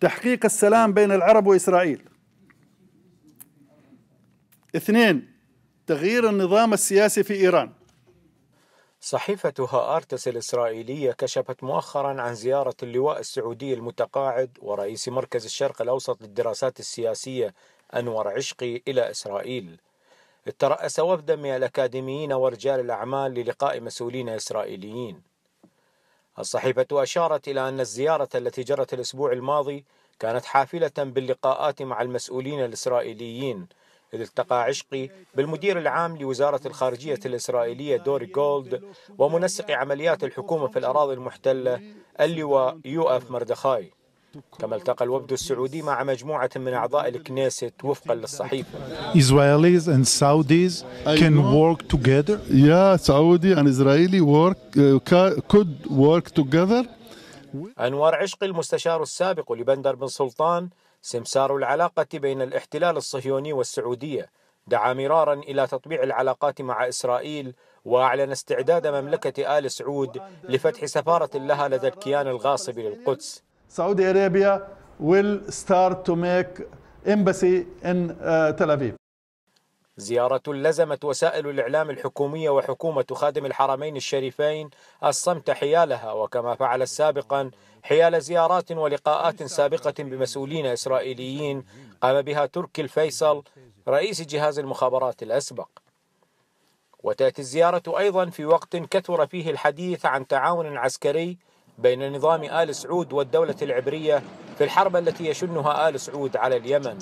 تحقيق السلام بين العرب وإسرائيل اثنين تغيير النظام السياسي في إيران صحيفة هآرتس الإسرائيلية كشفت مؤخرا عن زيارة اللواء السعودي المتقاعد ورئيس مركز الشرق الأوسط للدراسات السياسية أنور عشقي إلى إسرائيل ترأس وفدا من الأكاديميين ورجال الأعمال للقاء مسؤولين إسرائيليين الصحيفة أشارت إلى أن الزيارة التي جرت الأسبوع الماضي كانت حافلة باللقاءات مع المسؤولين الإسرائيليين إذ التقى عشقي بالمدير العام لوزارة الخارجية الإسرائيلية دوري جولد ومنسق عمليات الحكومة في الأراضي المحتلة اللواء يو أف مردخاي كما التقى الوفد السعودي مع مجموعة من أعضاء الكنيسة وفقا للصحيفة Israelis and Saudis can work together Yeah, Saudi and Israeli work, uh, could work together أنوار عشقي المستشار السابق لبندر بن سلطان سمسار العلاقة بين الاحتلال الصهيوني والسعودية دعا مرارا إلى تطبيع العلاقات مع إسرائيل وأعلن استعداد مملكة آل سعود لفتح سفارة لها لدى الكيان الغاصب للقدس Saudi Arabia will start to make embassy in uh, Tel Aviv. زيارة لزمت وسائل الإعلام الحكومية وحكومة خادم الحرمين الشريفين الصمت حيالها وكما فعل سابقا حيال زيارات ولقاءات سابقة بمسؤولين إسرائيليين قام بها تركي الفيصل رئيس جهاز المخابرات الأسبق وتأتي الزيارة أيضا في وقت كثر فيه الحديث عن تعاون عسكري بين نظام آل سعود والدولة العبرية في الحرب التي يشنها آل سعود على اليمن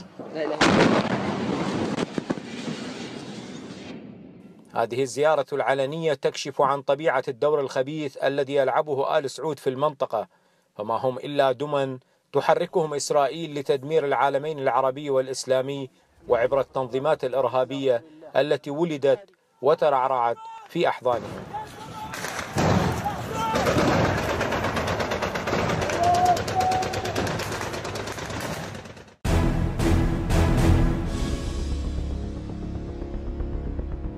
هذه الزيارة العلنية تكشف عن طبيعة الدور الخبيث الذي يلعبه آل سعود في المنطقة فما هم إلا دمى تحركهم إسرائيل لتدمير العالمين العربي والإسلامي وعبر التنظيمات الإرهابية التي ولدت وترعرعت في أحضانهم